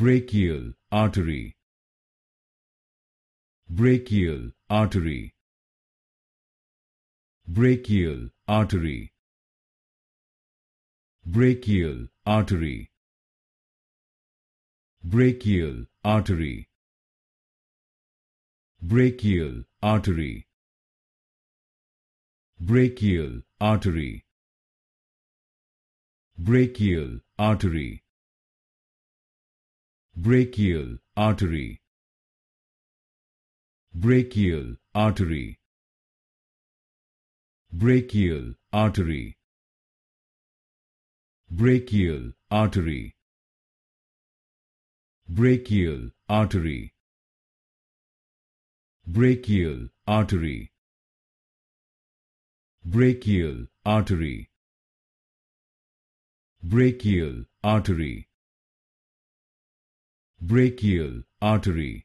brachial artery brachial artery brachial artery brachial artery brachial artery brachial artery brachial artery brachial artery brachial artery brachial artery brachial artery brachial artery brachial artery brachial artery brachial artery brachial artery brachial artery